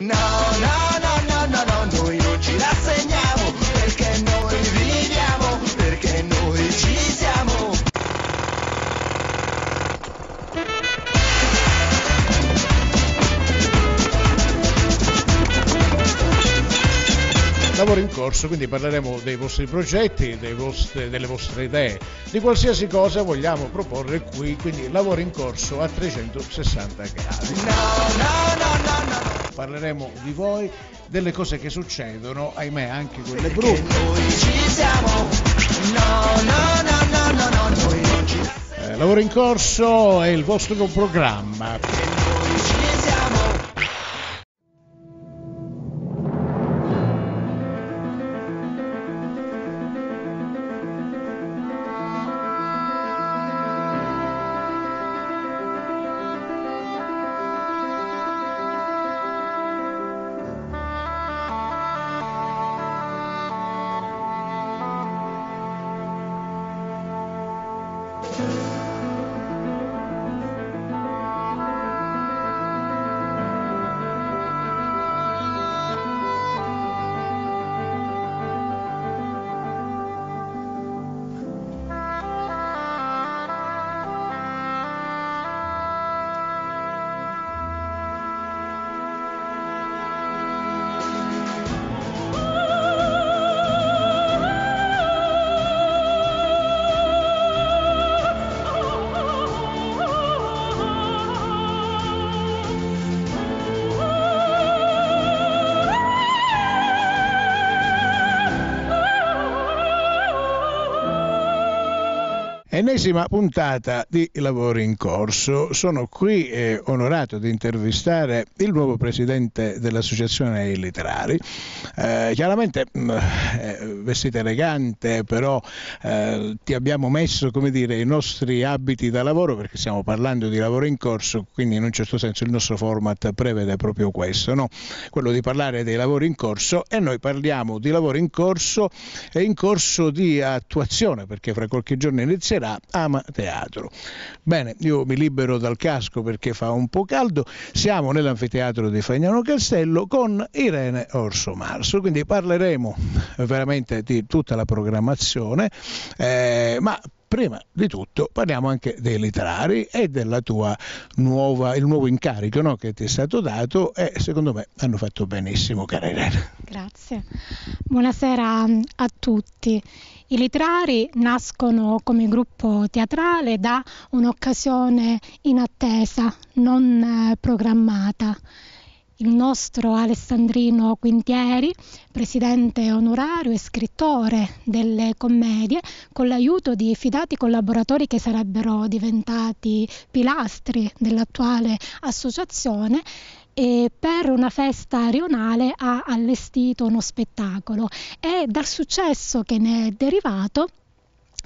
No, no, no, no, no, no, noi non ci rassegniamo perché noi viviamo, perché noi ci siamo. Lavoro in corso, quindi parleremo dei vostri progetti, dei vostri, delle vostre idee, di qualsiasi cosa vogliamo proporre qui, quindi lavoro in corso a 360 gradi. No, no, no, no parleremo di voi, delle cose che succedono, ahimè anche quelle brutte. Noi ci siamo, no, no, no, no, no, no, noi non ci... eh, lavoro in corso è il vostro programma. Thank you. Ennesima puntata di Lavori in Corso. Sono qui eh, onorato di intervistare il nuovo presidente dell'Associazione Letterari, eh, chiaramente mh, mm, eh, vestita elegante, però eh, ti abbiamo messo come dire, i nostri abiti da lavoro perché stiamo parlando di lavoro in corso, quindi in un certo senso il nostro format prevede proprio questo, no? quello di parlare dei lavori in corso e noi parliamo di lavoro in corso e in corso di attuazione perché fra qualche giorno inizierà Ama Teatro. Bene, io mi libero dal casco perché fa un po' caldo, siamo nell'anfiteatro di Fagnano Castello con Irene Orso Mars diverso, quindi parleremo eh, veramente di tutta la programmazione, eh, ma prima di tutto parliamo anche dei letterari e del nuovo incarico no, che ti è stato dato e secondo me hanno fatto benissimo, cara Irene. Grazie. Buonasera mm, a tutti. I Litrari nascono come gruppo teatrale da un'occasione inattesa, non eh, programmata il nostro Alessandrino Quintieri, presidente onorario e scrittore delle commedie, con l'aiuto di fidati collaboratori che sarebbero diventati pilastri dell'attuale associazione, e per una festa rionale ha allestito uno spettacolo e dal successo che ne è derivato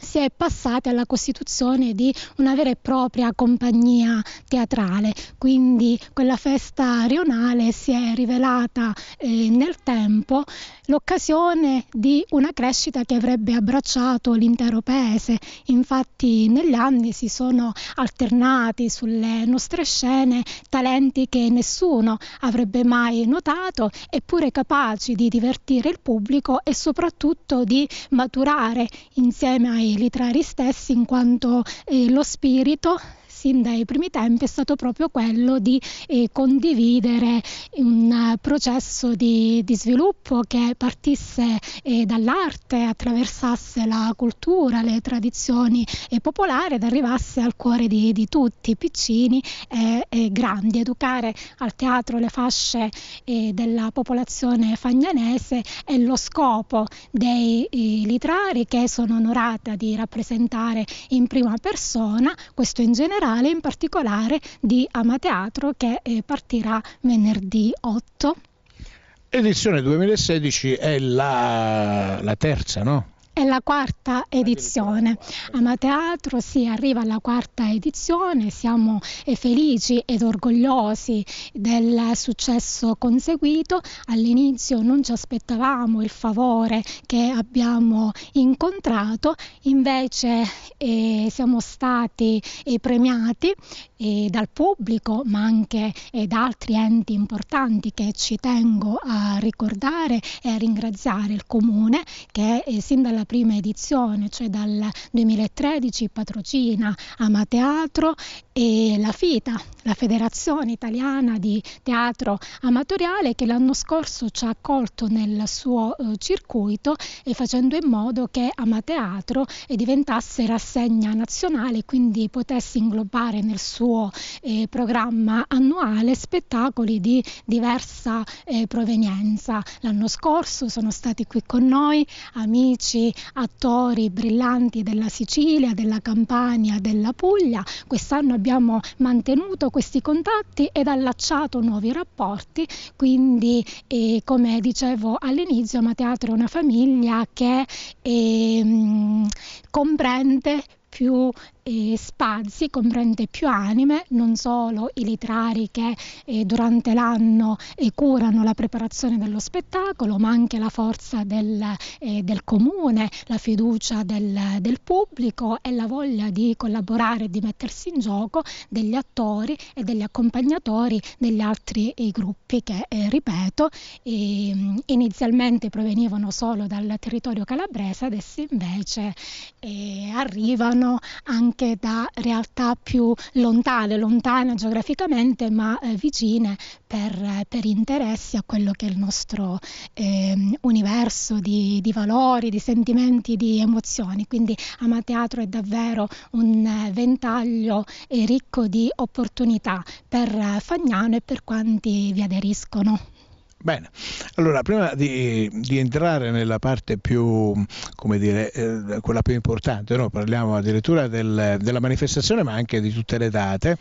si è passati alla costituzione di una vera e propria compagnia teatrale, quindi quella festa rionale si è rivelata eh, nel tempo l'occasione di una crescita che avrebbe abbracciato l'intero paese. Infatti negli anni si sono alternati sulle nostre scene talenti che nessuno avrebbe mai notato, eppure capaci di divertire il pubblico e soprattutto di maturare insieme ai israeliti, stessi, in quanto eh, lo spirito sin dai primi tempi è stato proprio quello di eh, condividere un processo di, di sviluppo che partisse eh, dall'arte, attraversasse la cultura, le tradizioni eh, popolari ed arrivasse al cuore di, di tutti, piccini e grandi. Educare al teatro le fasce eh, della popolazione fagnanese è lo scopo dei eh, litrari che sono onorata di rappresentare in prima persona, questo in generale Natale, in particolare di Amateatro che eh, partirà venerdì 8. Edizione 2016 è la, la terza, no? è la quarta edizione. Amateatro si sì, arriva alla quarta edizione, siamo eh, felici ed orgogliosi del successo conseguito. All'inizio non ci aspettavamo il favore che abbiamo incontrato, invece eh, siamo stati eh, premiati eh, dal pubblico ma anche eh, da altri enti importanti che ci tengo a ricordare e a ringraziare il comune che sin dalla prima edizione, cioè dal 2013 patrocina Ama Teatro e la FITA, la Federazione Italiana di Teatro Amatoriale, che l'anno scorso ci ha accolto nel suo eh, circuito e facendo in modo che Ama Teatro eh, diventasse rassegna nazionale, quindi potesse inglobare nel suo eh, programma annuale spettacoli di diversa eh, provenienza. L'anno scorso sono stati qui con noi amici attori brillanti della Sicilia, della Campania, della Puglia. Quest'anno abbiamo mantenuto questi contatti ed allacciato nuovi rapporti, quindi eh, come dicevo all'inizio, Ma è una famiglia che eh, comprende più eh, spazi, comprende più anime, non solo i litrari che eh, durante l'anno eh, curano la preparazione dello spettacolo, ma anche la forza del, eh, del comune, la fiducia del, del, pubblico e la voglia di collaborare, e di mettersi in gioco degli attori e degli accompagnatori degli altri eh, gruppi che, eh, ripeto, mm, inizialmente provenivano solo dal territorio calabrese, adesso invece arrivano anche anche da realtà più lontane, lontane geograficamente, ma eh, vicine per, per, interessi a quello che è il nostro eh, universo di, di, valori, di sentimenti, di emozioni. Quindi Amateatro è davvero un eh, ventaglio ricco di opportunità per eh, Fagnano e per quanti vi aderiscono. Bene, allora prima di, di, entrare nella parte più, come dire, eh, quella più importante, no? parliamo addirittura del, della manifestazione ma anche di tutte le date,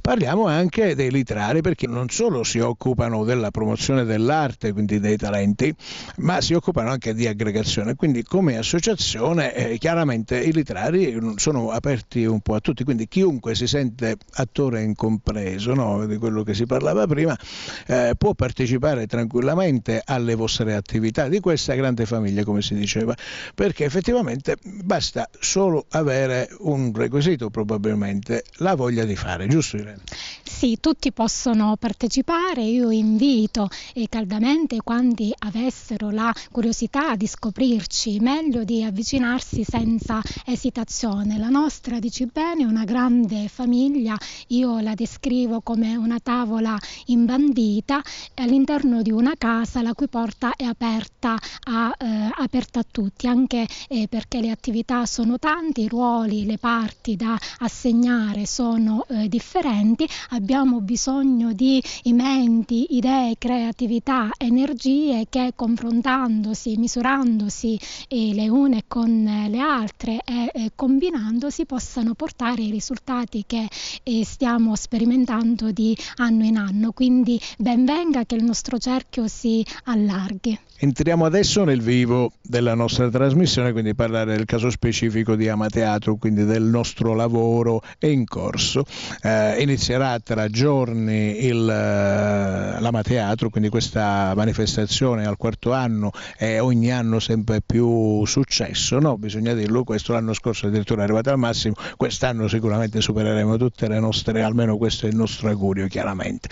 parliamo anche dei litrari perché non solo si occupano della promozione dell'arte, quindi dei talenti, ma si occupano anche di aggregazione, quindi come associazione eh, chiaramente i litrari sono aperti un po' a tutti, quindi chiunque si sente attore incompreso no? di quello che si parlava prima eh, può partecipare tranquillamente tranquillamente alle vostre attività di questa grande famiglia, come si diceva, perché effettivamente basta solo avere un requisito probabilmente, la voglia di fare, giusto Irene? Sì, tutti possono partecipare, io invito caldamente quanti avessero la curiosità di scoprirci, meglio di avvicinarsi senza esitazione. La nostra, dici bene, è una grande famiglia, io la descrivo come una tavola imbandita all'interno di di una casa la cui porta è aperta a, eh, aperta a tutti, anche eh, perché le attività sono tante, i ruoli, le parti da assegnare sono eh, differenti, abbiamo bisogno di menti, idee, creatività, energie che confrontandosi, misurandosi eh, le une con eh, le altre e eh, combinandosi possano portare i risultati che stiamo sperimentando di anno in anno. Quindi benvenga che il nostro cervello marchio si allarghi. Entriamo adesso nel vivo della nostra trasmissione, quindi parlare del caso specifico di Amateatro, quindi del nostro lavoro in corso. Eh, inizierà tra giorni il, eh, l'Amateatro, quindi questa manifestazione al quarto anno è ogni anno sempre più successo, no? bisogna dirlo, questo l'anno scorso addirittura è arrivato al massimo, quest'anno sicuramente supereremo tutte le nostre, almeno questo è il nostro augurio chiaramente.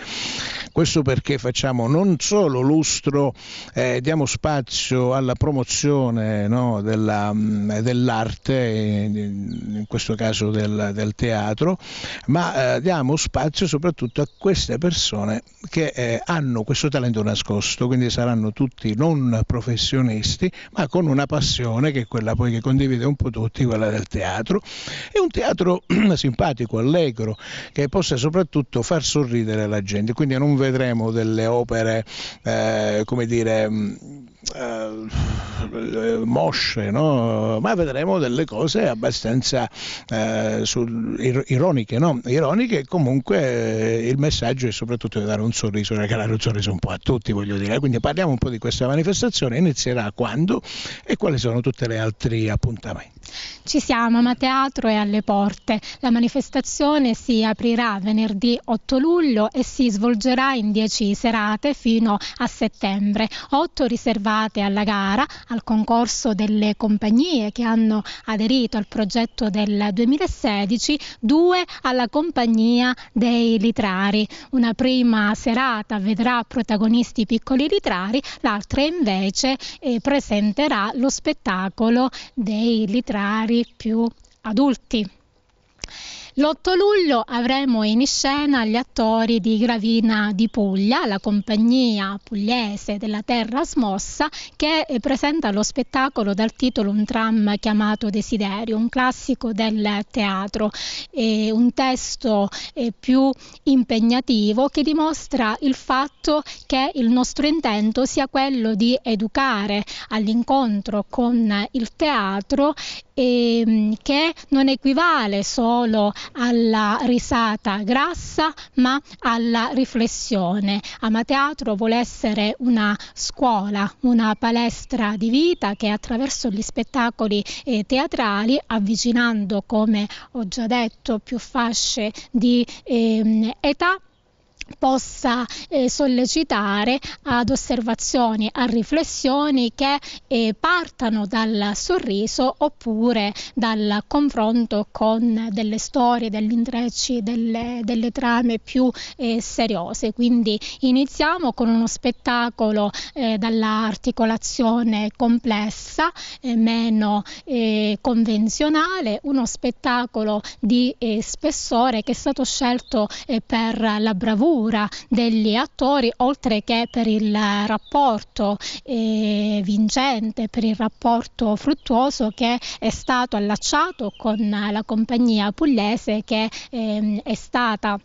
Questo perché facciamo non solo lustro, eh, diamo diamo spazio alla promozione no, della, mm, dell'arte, in questo caso del, del teatro, ma eh, diamo spazio soprattutto a queste persone che eh, hanno questo talento nascosto, quindi saranno tutti non professionisti, ma con una passione che è quella poi che condivide un po' tutti, quella del teatro. È un teatro simpatico, allegro, che possa soprattutto far sorridere la gente, quindi non vedremo delle opere, eh, come dire, mm, mm -hmm. eh, mosce, no? ma vedremo delle cose abbastanza eh, sul, ironiche, no? ironiche comunque eh, il messaggio è soprattutto di dare un sorriso, regalare un sorriso un po' a tutti, voglio dire. Quindi parliamo un po' di questa manifestazione, inizierà quando e quali sono tutti gli altri appuntamenti. Ci siamo, ma teatro è alle porte. La manifestazione si aprirà venerdì 8 luglio e si svolgerà in 10 serate fino a settembre. 8 riservate partecipate alla gara, al concorso delle compagnie che hanno aderito al progetto del 2016, due alla compagnia dei litrari. Una prima serata vedrà protagonisti piccoli litrari, l'altra invece eh, presenterà lo spettacolo dei litrari più adulti. L'8 luglio avremo in scena gli attori di Gravina di Puglia, la compagnia pugliese della terra smossa, che eh, presenta lo spettacolo dal titolo Un tram chiamato Desiderio, un classico del teatro, eh, un testo eh, più impegnativo che dimostra il fatto che il nostro intento sia quello di educare all'incontro con il teatro ehm, che non equivale solo alla risata grassa ma alla riflessione. Amateatro vuole essere una scuola, una palestra di vita che attraverso gli spettacoli eh, teatrali, avvicinando come ho già detto più fasce di ehm, età, possa eh, sollecitare ad osservazioni, a riflessioni che eh, partano dal sorriso oppure dal confronto con delle storie, degli intrecci, delle, delle trame più eh, seriose. Quindi iniziamo con uno spettacolo eh, dall'articolazione complessa, eh, meno eh, convenzionale, uno spettacolo di spessore che è stato scelto per la bravura scrittura degli attori, oltre che per il rapporto eh, vincente, per il rapporto fruttuoso che è stato allacciato con la compagnia pugliese che eh, è stata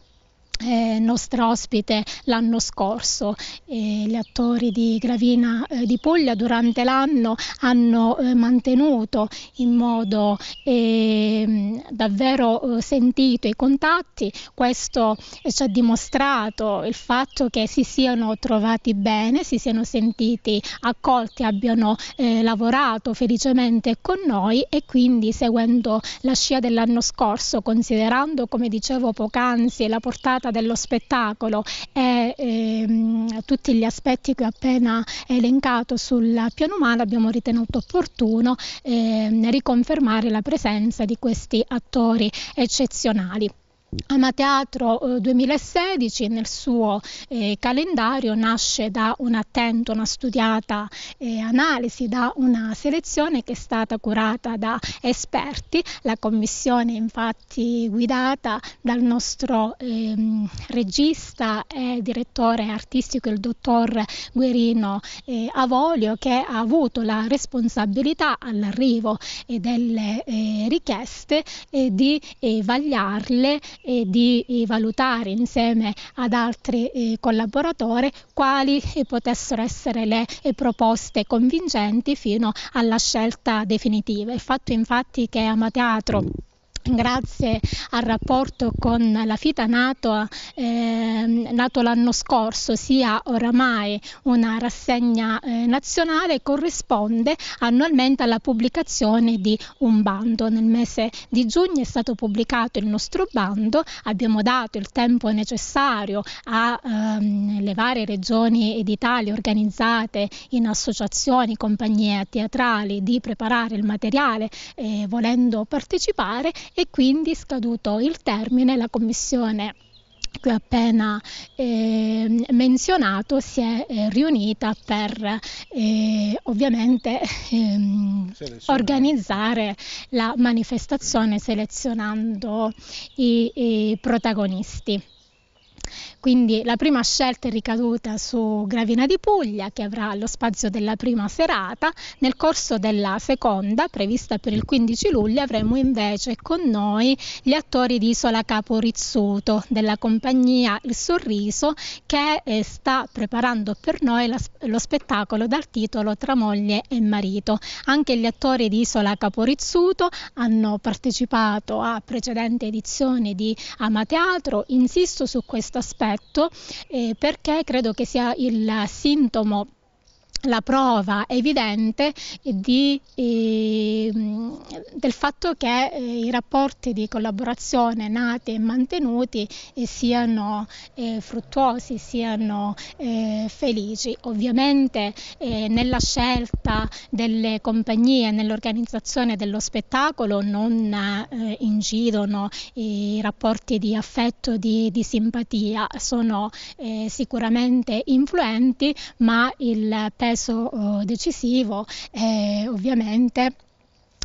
eh, nostra ospite l'anno scorso. Eh, gli attori di Gravina eh, di Puglia durante l'anno hanno eh, mantenuto in modo ehm, davvero eh, sentito i contatti. Questo eh, ci ha dimostrato il fatto che si siano trovati bene, si siano sentiti accolti, abbiano lavorato felicemente con noi e quindi seguendo la scia dell'anno scorso, considerando, come dicevo poc'anzi, la portata giornata dello spettacolo e ehm, tutti gli aspetti che ho appena elencato sul piano umano abbiamo ritenuto opportuno ehm, riconfermare la presenza di questi attori eccezionali. Amateatro 2016 eh, nel suo eh, calendario nasce da un'attenta, una studiata eh, analisi, da una selezione che è stata curata da esperti. La commissione è infatti guidata dal nostro eh, regista e direttore artistico, il dottor Guerino eh, Avolio, che ha avuto la responsabilità all'arrivo eh, delle richieste di vagliarle e di eh, valutare insieme ad altri eh, collaboratori quali eh, potessero essere le proposte convincenti fino alla scelta definitiva. Il fatto infatti che Amateatro grazie al rapporto con la FITA NATO, eh, nato l'anno scorso, sia oramai una rassegna eh, nazionale, corrisponde annualmente alla pubblicazione di un bando. Nel mese di giugno è stato pubblicato il nostro bando, abbiamo dato il tempo necessario alle ehm, varie regioni d'Italia organizzate in associazioni, compagnie teatrali di preparare il materiale eh, volendo partecipare e quindi scaduto il termine la commissione che ho appena eh, menzionato si è eh, riunita per eh, ovviamente ehm, organizzare la manifestazione selezionando i, i protagonisti. Quindi la prima scelta è ricaduta su Gravina di Puglia che avrà lo spazio della prima serata. Nel corso della seconda, prevista per il 15 luglio, avremo invece con noi gli attori di Isola Capo Rizzuto della compagnia Il Sorriso che eh, sta preparando per noi lo spettacolo dal titolo Tra moglie e marito. Anche gli attori di Isola Capo Rizzuto hanno partecipato a precedenti edizioni di Amateatro. Insisto su questo aspetto corretto eh, perché credo che sia il sintomo la prova evidente di, eh, del fatto che eh, i rapporti di collaborazione nati e mantenuti eh, siano eh, fruttuosi, siano eh, felici. Ovviamente eh, nella scelta delle compagnie, nell'organizzazione dello spettacolo non incidono i rapporti di affetto, di, di simpatia, sono sicuramente influenti, ma il peso successo eh, decisivo e eh, ovviamente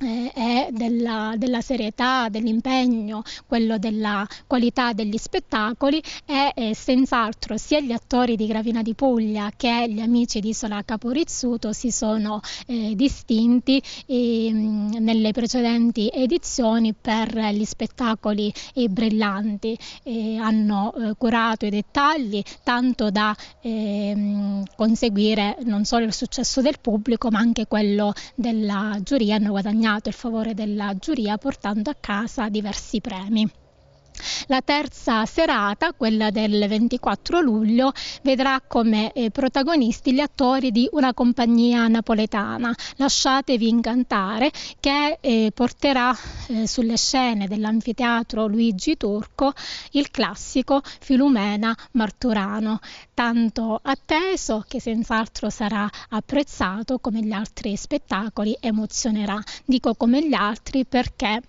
eh, è della, della, serietà, dell'impegno, quello della qualità degli spettacoli è eh, senz'altro sia gli attori di Gravina di Puglia che gli amici di Isola Caporizzuto si sono eh, distinti ehm, nelle precedenti edizioni per gli spettacoli eh, brillanti. Eh, hanno eh, curato i dettagli tanto da ehm, conseguire non solo il successo del pubblico ma anche quello della giuria, hanno guadagnato guadagnato il favore della giuria portando a casa diversi premi. La terza serata, quella del 24 luglio, vedrà come eh, protagonisti gli attori di una compagnia napoletana, Lasciatevi incantare, che eh, porterà eh, sulle scene dell'anfiteatro Luigi Turco il classico Filumena Marturano, tanto atteso che senz'altro sarà apprezzato come gli altri spettacoli, emozionerà. Dico come gli altri perché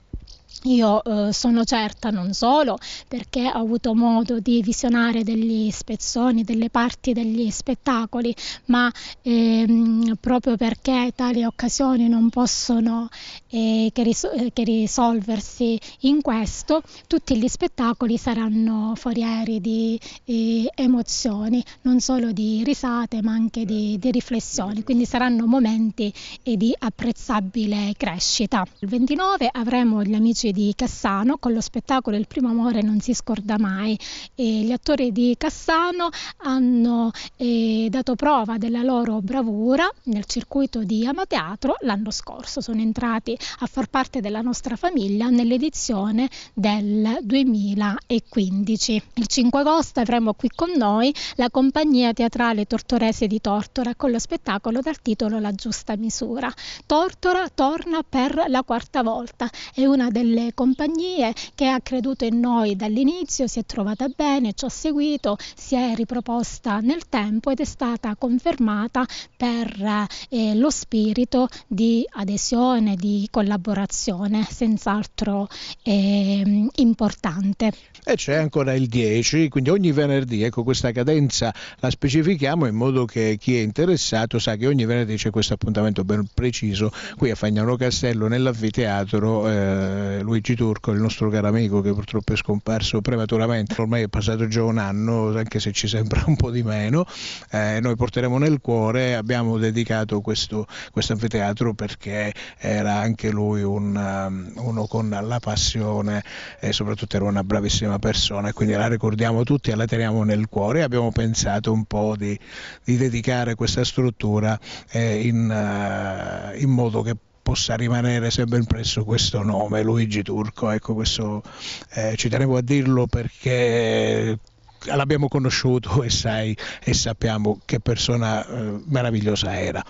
io eh, sono certa non solo perché ho avuto modo di visionare degli spezzoni, delle parti degli spettacoli, ma ehm, proprio perché tali occasioni non possono eh, che, ris- eh, che, risolversi in questo, tutti gli spettacoli saranno forieri di eh, emozioni, non solo di risate ma anche di, di riflessioni, quindi saranno momenti eh, di apprezzabile crescita. Il 29 avremo gli amici attrice di Cassano con lo spettacolo Il primo amore non si scorda mai. E gli attori di Cassano hanno eh, dato prova della loro bravura nel circuito di Amateatro l'anno scorso. Sono entrati a far parte della nostra famiglia nell'edizione del 2015. Il 5 agosto avremo qui con noi la compagnia teatrale Tortorese di Tortora con lo spettacolo dal titolo La giusta misura. Tortora torna per la quarta volta. È una delle quelle compagnie che ha creduto in noi dall'inizio, si è trovata bene, ci ha seguito, si è riproposta nel tempo ed è stata confermata per eh, lo spirito di adesione, di collaborazione, senz'altro eh, importante. E c'è ancora il 10, quindi ogni venerdì, ecco questa cadenza la specifichiamo in modo che chi è interessato sa che ogni venerdì c'è questo appuntamento ben preciso qui a Fagnano Castello nell'anfiteatro eh, Luigi Turco, il nostro caro amico che purtroppo è scomparso prematuramente, ormai è passato già un anno, anche se ci sembra un po' di meno, eh, noi porteremo nel cuore, abbiamo dedicato questo, questo anfiteatro perché era anche lui un, um, uno con la passione e soprattutto era una bravissima persona, quindi la ricordiamo tutti e la teniamo nel cuore. Abbiamo pensato un po' di, di dedicare questa struttura eh, in, uh, in modo che possa possa rimanere sempre impresso questo nome, Luigi Turco. Ecco, questo eh, ci tenevo a dirlo perché l'abbiamo conosciuto e, sai, e, sappiamo che persona eh, meravigliosa era.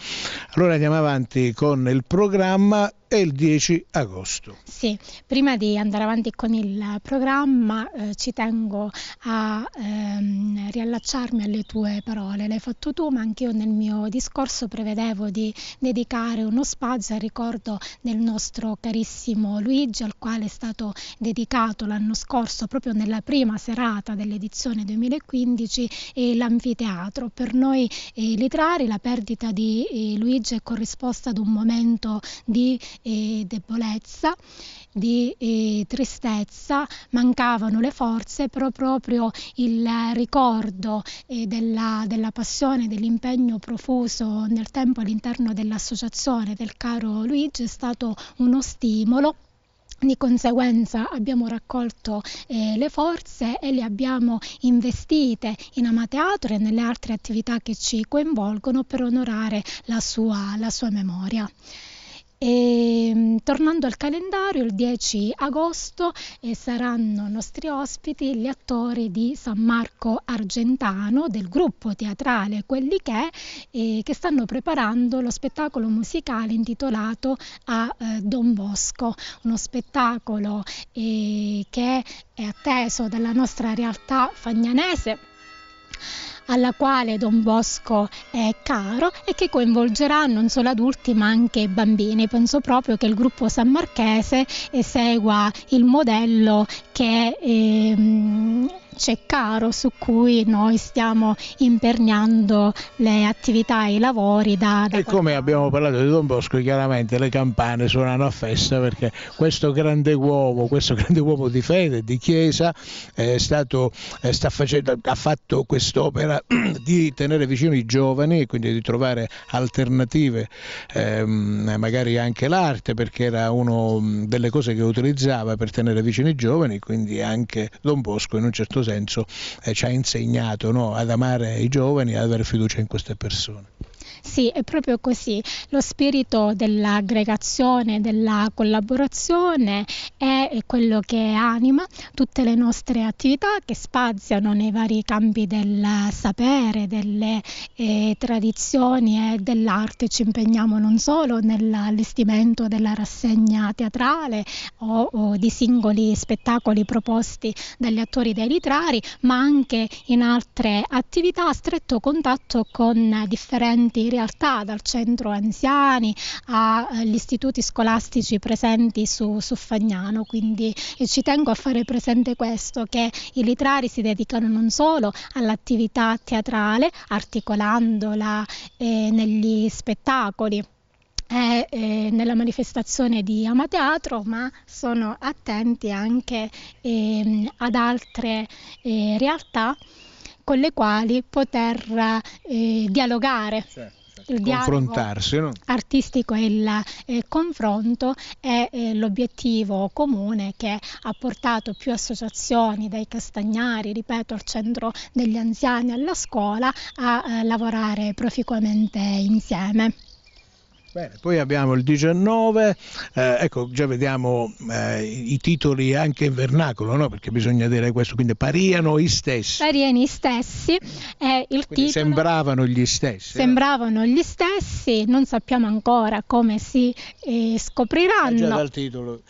Allora andiamo avanti con il programma è il 10 agosto. Sì, prima di andare avanti con il programma eh, ci tengo a ehm, riallacciarmi alle tue parole, l'hai fatto tu ma anche io nel mio discorso prevedevo di dedicare uno spazio al ricordo del nostro carissimo Luigi al quale è stato dedicato l'anno scorso proprio nella prima serata dell'edizione 2015 eh, l'anfiteatro. Per noi eh, litrari la perdita di eh, Luigi è corrisposta ad un momento di eh, debolezza, di eh, tristezza, mancavano le forze, però proprio il ricordo eh, della, della, passione, dell'impegno profuso nel tempo all'interno dell'associazione del caro Luigi è stato uno stimolo. Di conseguenza abbiamo raccolto eh, le forze e le abbiamo investite in Amateatro e nelle altre attività che ci coinvolgono per onorare la sua, la sua memoria. E, ehm, tornando al calendario, il 10 agosto eh, saranno nostri ospiti gli attori di San Marco Argentano del gruppo teatrale Quelli che, eh, che stanno preparando lo spettacolo musicale intitolato a eh, Don Bosco, uno spettacolo eh, che è atteso dalla nostra realtà fagnanese alla quale Don Bosco è caro e che coinvolgerà non solo adulti ma anche bambini. Penso proprio che il gruppo San Marchese esegua eh, il modello che eh, merce caro su cui noi stiamo imperniando le attività e i lavori da, da e come abbiamo parlato di Don Bosco chiaramente le campane suonano a festa perché questo grande uomo questo grande uomo di fede di chiesa è stato è facendo, ha fatto quest'opera di tenere vicino i giovani e quindi di trovare alternative ehm, magari anche l'arte perché era una mm, delle cose che utilizzava per tenere vicino i giovani quindi anche Don Bosco in un certo senso senso eh, ci ha insegnato no? ad amare i giovani e ad avere fiducia in queste persone. Sì, è proprio così. Lo spirito dell'aggregazione, della collaborazione è quello che anima tutte le nostre attività che spaziano nei vari campi del sapere, delle eh, tradizioni e dell'arte. Ci impegniamo non solo nell'allestimento della rassegna teatrale o, o di singoli spettacoli proposti dagli attori dei litrari, ma anche in altre attività a stretto contatto con differenti di realtà, dal centro anziani agli istituti scolastici presenti su, su Fagnano. Quindi ci tengo a fare presente questo, che i litrari si dedicano non solo all'attività teatrale, articolandola eh, negli spettacoli è eh, eh, nella manifestazione di Amateatro, ma sono attenti anche eh, ad altre eh, realtà con le quali poter eh, dialogare. Certo il confrontarsi no? artistico e il eh, confronto è eh, l'obiettivo comune che ha portato più associazioni dai Castagnari, ripeto, al centro degli anziani, alla scuola a eh, lavorare proficuamente insieme. Bene, poi abbiamo il 19, eh, ecco già vediamo eh, i titoli anche in vernacolo, no? perché bisogna dire questo, quindi pariano i stessi. Pariano i stessi, eh, il quindi titolo... Sembravano gli stessi. Eh? Sembravano gli stessi, non sappiamo ancora come si eh, eh, scopriranno. È già dal titolo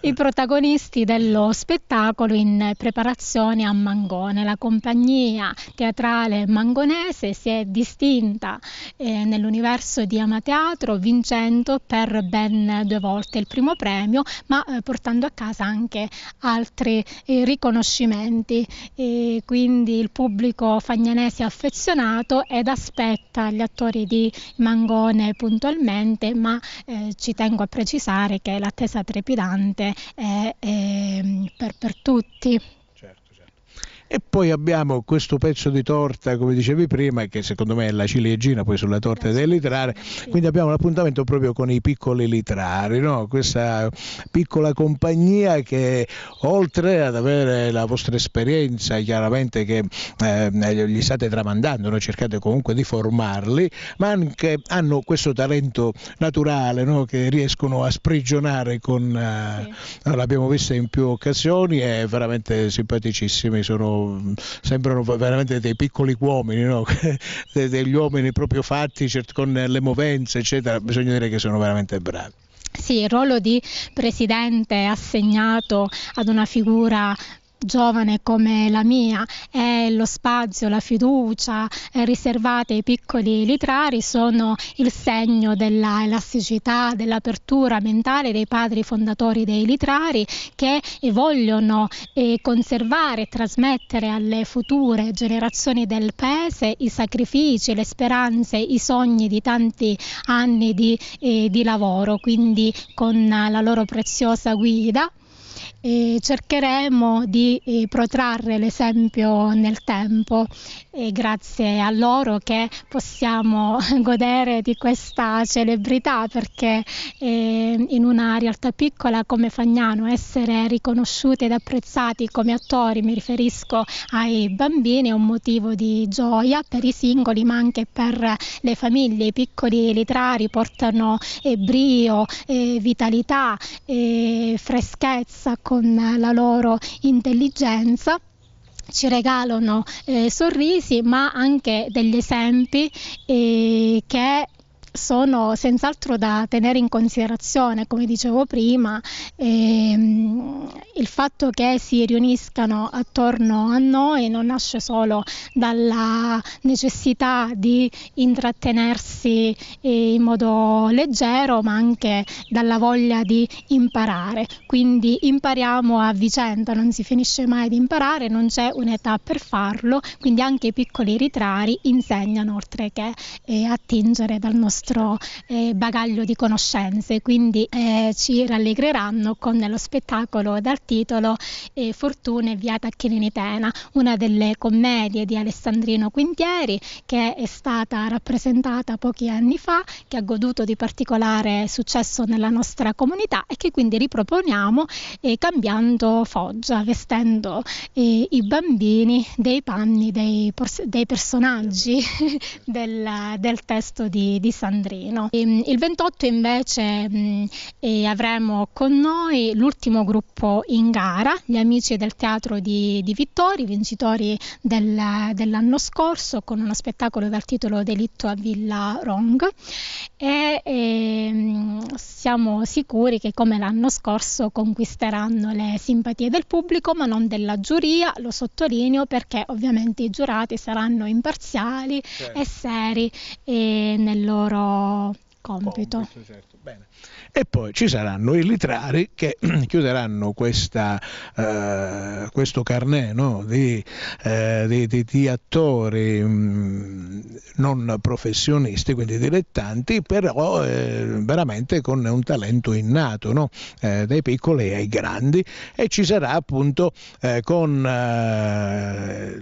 i protagonisti dello spettacolo in preparazione a Mangone. La compagnia teatrale mangonese si è distinta eh, nell'universo di Amateatro vincendo per ben due volte il primo premio, ma eh, portando a casa anche altri eh, riconoscimenti. E quindi il pubblico fagnanese è affezionato ed aspetta gli attori di Mangone puntualmente, ma eh, ci tengo a precisare che l'attesa trepidante importante eh, eh, per, per tutti. E poi abbiamo questo pezzo di torta, come dicevi prima, che secondo me è la ciliegina poi sulla torta eh, del litrare, quindi abbiamo l'appuntamento proprio con i piccoli litrari, no? questa piccola compagnia che oltre ad avere la vostra esperienza chiaramente che eh, gli state tramandando, no? cercate comunque di formarli, ma anche hanno questo talento naturale no? che riescono a sprigionare con... Eh, sì. L'abbiamo vista in più occasioni e veramente simpaticissimi sono sembrano veramente dei piccoli uomini, no? degli uomini proprio fatti con le movenze, eccetera. Bisogna dire che sono veramente bravi. Sì, il ruolo di presidente assegnato ad una figura giovane come la mia e lo spazio, la fiducia eh, riservate ai piccoli litrari sono il segno della elasticità, dell'apertura mentale dei padri fondatori dei litrari che vogliono eh, conservare e trasmettere alle future generazioni del paese i sacrifici, le speranze, i sogni di tanti anni di, eh, di lavoro, quindi con la loro preziosa guida e cercheremo di eh, protrarre l'esempio nel tempo e grazie a loro che possiamo godere di questa celebrità perché eh, in una realtà piccola come Fagnano essere riconosciuti ed apprezzati come attori, mi riferisco ai bambini, è un motivo di gioia per i singoli ma anche per le famiglie, i piccoli litrari portano eh, brio, vitalità, eh, freschezza, con la loro intelligenza ci regalano eh, sorrisi ma anche degli esempi eh, che sono senz'altro da tenere in considerazione, come dicevo prima, ehm, il fatto che si riuniscano attorno a noi non nasce solo dalla necessità di intrattenersi eh, in modo leggero, ma anche dalla voglia di imparare. Quindi impariamo a vicenda, non si finisce mai di imparare, non c'è un'età per farlo, quindi anche i piccoli ritrari insegnano oltre che eh, attingere dal nostro nostro eh, bagaglio di conoscenze, quindi eh, ci rallegreranno con lo spettacolo dal titolo eh, e via Tacchinitena, una delle commedie di Alessandrino Quintieri che è stata rappresentata pochi anni fa, che ha goduto di particolare successo nella nostra comunità e che quindi riproponiamo eh, cambiando foggia, vestendo eh, i bambini dei panni dei, dei personaggi del, del testo di, di San Andrino. E, mm, il 28 invece mh, mm, avremo con noi l'ultimo gruppo in gara, gli amici del teatro di, di Vittori, vincitori del, dell'anno scorso con uno spettacolo dal titolo Delitto a Villa Rong e, e mm, siamo sicuri che come l'anno scorso conquisteranno le simpatie del pubblico ma non della giuria, lo sottolineo perché ovviamente i giurati saranno imparziali certo. e seri e nel loro compito. compito certo. E poi ci saranno i litrari che chiuderanno questa, eh, questo carnet no? di, eh, di, di, di, attori mm, non professionisti, quindi dilettanti, però eh, veramente con un talento innato, no? eh, dai piccoli ai grandi, e ci sarà appunto eh, con eh,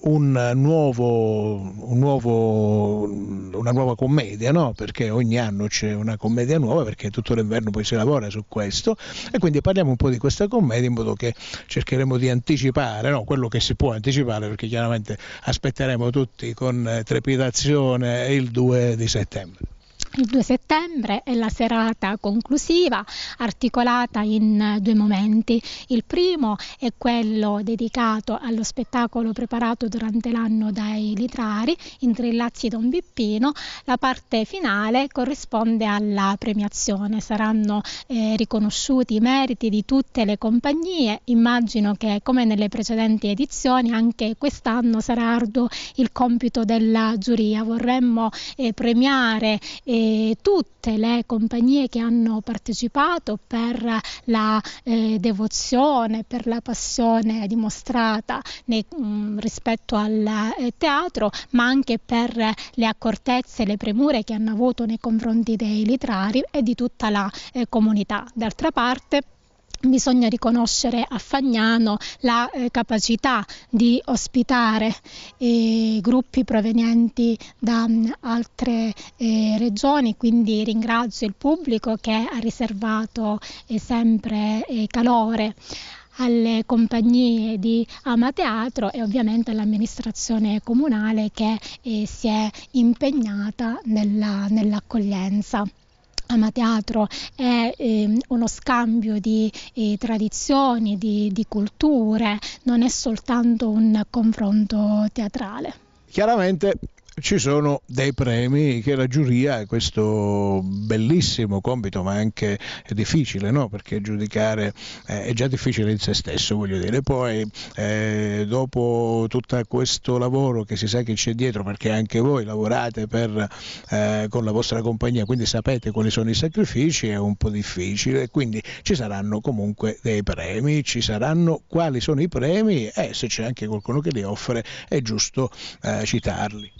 un nuovo, un nuovo, una nuova commedia, no? perché ogni anno c'è una commedia nuova, perché tutto l'inverno poi si lavora su questo, e quindi parliamo un po' di questa commedia in modo che cercheremo di anticipare no? quello che si può anticipare, perché chiaramente aspetteremo tutti con eh, trepidazione abitazione il 2 di settembre. Il 2 settembre è la serata conclusiva articolata in eh, due momenti. Il primo è quello dedicato allo spettacolo preparato durante l'anno dai litrari in Trillazzi Don Bippino. La parte finale corrisponde alla premiazione. Saranno eh, riconosciuti i meriti di tutte le compagnie. Immagino che come nelle precedenti edizioni anche quest'anno sarà arduo il compito della giuria. Vorremmo eh, premiare eh, tutte le compagnie che hanno partecipato per la eh, devozione, per la passione dimostrata nei, mh, mm, rispetto al eh, teatro, ma anche per le accortezze e le premure che hanno avuto nei confronti dei litrari e di tutta la eh, comunità. D'altra parte, bisogna riconoscere a Fagnano la eh, capacità di ospitare eh, gruppi provenienti da m, mm, altre eh, regioni, quindi ringrazio il pubblico che ha riservato eh, sempre eh, calore alle compagnie di Amateatro e ovviamente all'amministrazione comunale che eh, si è impegnata nella, nell'accoglienza. Amateatro è eh, uno scambio di eh, tradizioni, di, di culture, non è soltanto un confronto teatrale. Chiaramente ci sono dei premi che la giuria ha questo bellissimo compito, ma anche difficile, no? perché giudicare eh, è già difficile in se stesso, voglio dire. Poi eh, dopo tutto questo lavoro che si sa che c'è dietro, perché anche voi lavorate per, eh, con la vostra compagnia, quindi sapete quali sono i sacrifici, è un po' difficile, quindi ci saranno comunque dei premi, ci saranno quali sono i premi e eh, se c'è anche qualcuno che li offre è giusto eh, citarli.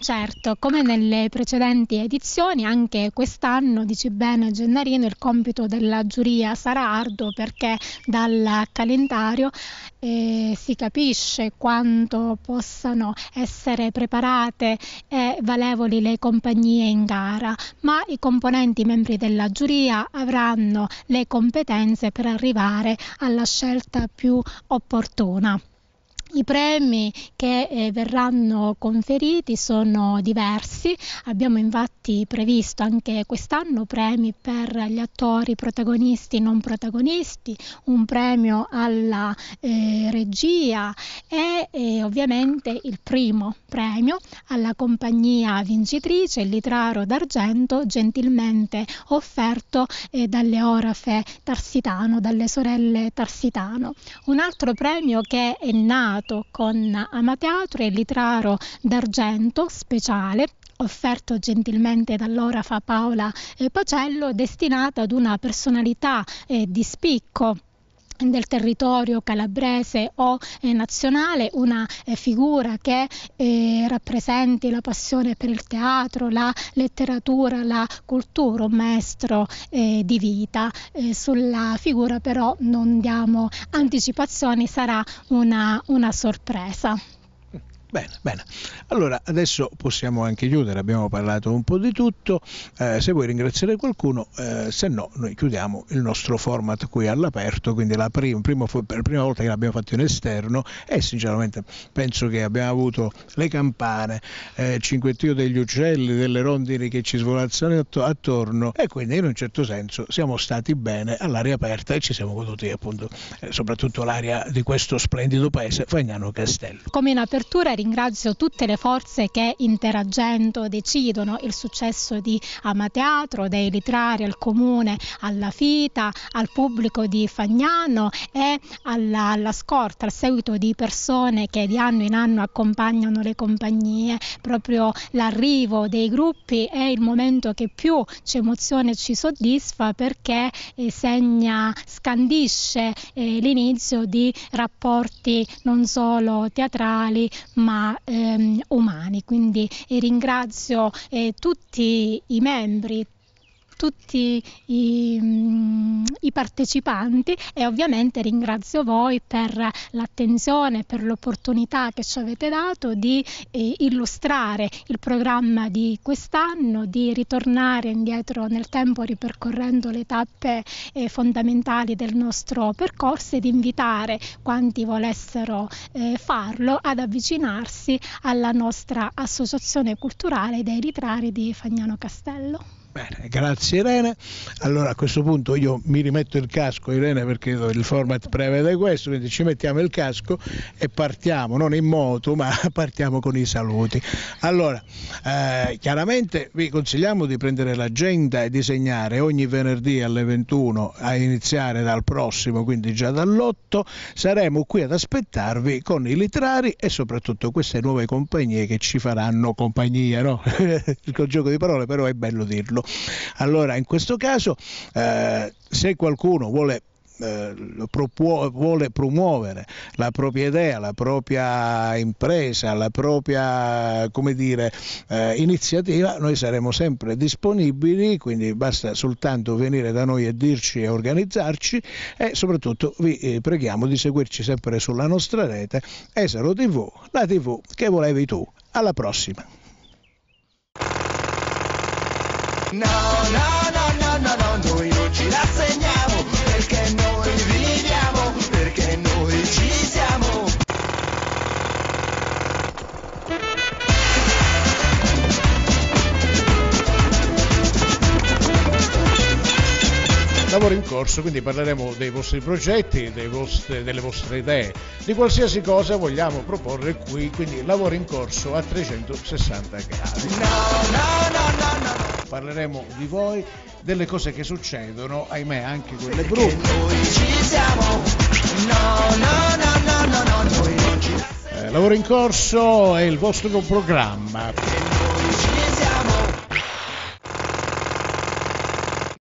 Certo, come nelle precedenti edizioni, anche quest'anno, dici bene Gennarino, il compito della giuria sarà arduo perché dal calendario eh, si capisce quanto possano essere preparate e valevoli le compagnie in gara, ma i componenti membri della giuria avranno le competenze per arrivare alla scelta più opportuna. I premi che eh, verranno conferiti sono diversi, abbiamo infatti previsto anche quest'anno premi per gli attori protagonisti e non protagonisti, un premio alla eh, regia e eh, ovviamente il primo premio alla compagnia vincitrice, il Litraro d'Argento, gentilmente offerto eh, dalle orafe Tarsitano, dalle sorelle Tarsitano. Un altro premio che è nato decorato con amateatro e litraro d'argento speciale offerto gentilmente dall'orafa Paola Pacello, destinata ad una personalità eh, di spicco del territorio calabrese o eh, nazionale una eh, figura che eh, rappresenti la passione per il teatro, la letteratura, la cultura, un maestro eh, di vita. Eh, sulla figura però non diamo anticipazioni, sarà una, una sorpresa. Bene, bene. Allora, adesso possiamo anche chiudere, abbiamo parlato un po' di tutto. Eh, se vuoi ringraziare qualcuno, eh, se no, noi chiudiamo il nostro format qui all'aperto, quindi la prima, prima, per la prima volta che l'abbiamo fatto in esterno e sinceramente penso che abbiamo avuto le campane, eh, il cinquettio degli uccelli, delle rondini che ci svolazzano attorno e quindi in un certo senso siamo stati bene all'aria aperta e ci siamo goduti appunto eh, soprattutto l'aria di questo splendido paese, Fagnano Castello. Come in apertura ringrazio tutte le forze che interagendo decidono il successo di Amateatro, dei Litrari, al Comune, alla FITA, al pubblico di Fagnano e alla, alla scorta, al seguito di persone che di anno in anno accompagnano le compagnie. Proprio l'arrivo dei gruppi è il momento che più ci emoziona e ci soddisfa perché eh, segna, scandisce eh, l'inizio di rapporti non solo teatrali ma ma ehm, umani. Quindi eh, ringrazio eh, tutti i membri, tutti i, mm, i partecipanti e ovviamente ringrazio voi per l'attenzione, per l'opportunità che ci avete dato di eh, illustrare il programma di quest'anno, di ritornare indietro nel tempo ripercorrendo le tappe eh, fondamentali del nostro percorso e di invitare quanti volessero eh, farlo ad avvicinarsi alla nostra associazione culturale dei ritrari di Fagnano Castello. Bene, grazie Irene. Allora a questo punto io mi rimetto il casco Irene perché il format prevede questo, quindi ci mettiamo il casco e partiamo, non in moto ma partiamo con i saluti. Allora, eh, chiaramente vi consigliamo di prendere l'agenda e disegnare ogni venerdì alle 21 a iniziare dal prossimo, quindi già dall'8, saremo qui ad aspettarvi con i litrari e soprattutto queste nuove compagnie che ci faranno compagnia, no? il gioco di parole però è bello dirlo. Allora in questo caso eh, se qualcuno vuole eh, vuole promuovere la propria idea, la propria impresa, la propria dire, eh, iniziativa, noi saremo sempre disponibili, quindi basta soltanto venire da noi e dirci e organizzarci e soprattutto vi eh, preghiamo di seguirci sempre sulla nostra rete Esaro TV, la TV che volevi tu. Alla prossima! No, no, no, no, noi non ci rassegniamo perché noi viviamo, perché noi ci siamo. Lavoro in corso, quindi parleremo dei vostri progetti, dei vostri, delle vostre idee, di qualsiasi cosa vogliamo proporre qui, quindi lavoro in corso a 360 gradi. No, no, no, no, no parleremo di voi, delle cose che succedono, ahimè anche quelle brutte. Noi ci siamo, no, no, no, no, no, no, noi non ci siamo. Eh, lavoro in corso è il vostro programma.